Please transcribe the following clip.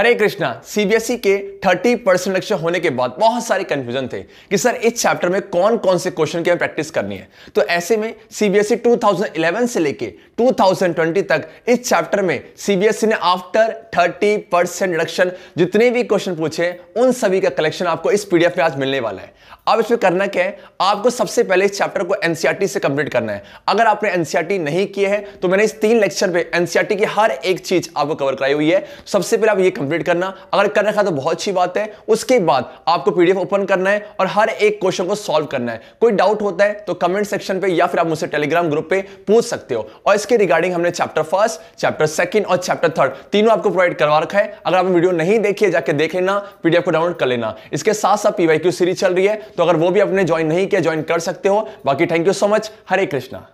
हरे Krishna CBSE e के 30 percent लक्ष्य होने के बाद बहुत सारे कंफ्यूजन थे कि सर इस चैप्टर में कौन कौन से क्वेश्चन की हमें प्रैक्टिस करनी है तो ऐसे में सीबीएसई 2011 e से लेके 2020 तक इस चैप्टर में सीबीएसई e ने आफ्टर 30 परसेंट लक्षण जितने भी क्वेश्चन पूछे उन सभी का कलेक्शन आपको इस पीडीएफ में आज मिलने वाला है अब इसमें करना क्या है आपको सबसे पहले इस चैप्टर को एनसीआरटी से कंप्लीट करना है अगर आपने एनसीआरटी नहीं किए है तो मैंने इस तीन लेक्चर में एनसीआरटी की हर एक चीज आपको कवर कराई हुई है सबसे पहले आप ये कंप्लीट करना अगर कर रखा तो बहुत अच्छी बात है उसके बाद आपको पीडीएफ ओपन करना है और हर एक क्वेश्चन को सॉल्व करना है कोई डाउट होता है तो कमेंट सेक्शन पे या फिर आप मुझसे टेलीग्राम ग्रुप पे पूछ सकते हो और इसके रिगार्डिंग हमने चैप्टर फर्स्ट चैप्टर सेकंड और चैप्टर थर्ड तीनों आपको प्रोवाइड करवा रखा है अगर आप वीडियो नहीं देखिए जाके देख लेना पीडीएफ को डाउनलोड कर लेना इसके साथ साथ पीवाई सीरीज चल रही है तो अगर वो भी आपने ज्वाइन नहीं किया ज्वाइन कर सकते हो बाकी thank you so much Hare Krishna